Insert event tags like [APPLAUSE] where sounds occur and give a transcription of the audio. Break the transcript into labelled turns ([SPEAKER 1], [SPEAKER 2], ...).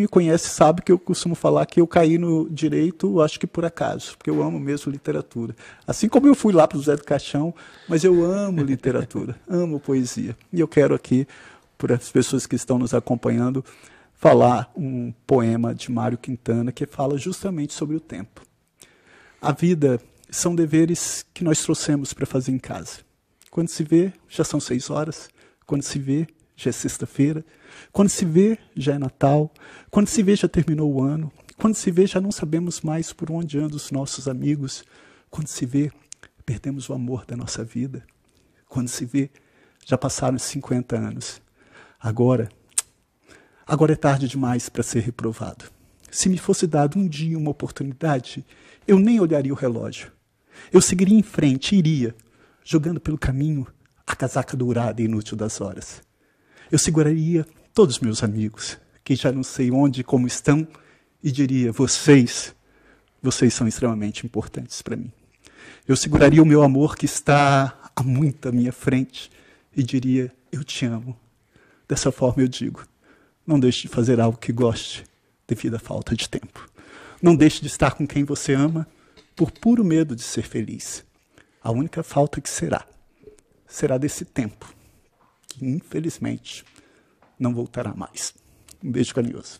[SPEAKER 1] me conhece sabe que eu costumo falar que eu caí no direito, acho que por acaso, porque eu amo mesmo literatura. Assim como eu fui lá para o Zé do Caixão, mas eu amo literatura, [LAUGHS] amo poesia. E eu quero aqui, para as pessoas que estão nos acompanhando, falar um poema de Mário Quintana que fala justamente sobre o tempo. A vida são deveres que nós trouxemos para fazer em casa. Quando se vê, já são seis horas. Quando se vê, já é sexta-feira. Quando se vê, já é Natal. Quando se vê, já terminou o ano. Quando se vê, já não sabemos mais por onde andam os nossos amigos. Quando se vê, perdemos o amor da nossa vida. Quando se vê, já passaram 50 anos. Agora, agora é tarde demais para ser reprovado. Se me fosse dado um dia uma oportunidade, eu nem olharia o relógio. Eu seguiria em frente, iria, jogando pelo caminho a casaca dourada e inútil das horas. Eu seguraria todos os meus amigos, que já não sei onde e como estão, e diria: vocês, vocês são extremamente importantes para mim. Eu seguraria o meu amor que está a muito à minha frente e diria: eu te amo. Dessa forma eu digo: não deixe de fazer algo que goste devido à falta de tempo. Não deixe de estar com quem você ama por puro medo de ser feliz. A única falta que será será desse tempo infelizmente não voltará mais. Um beijo carinhoso.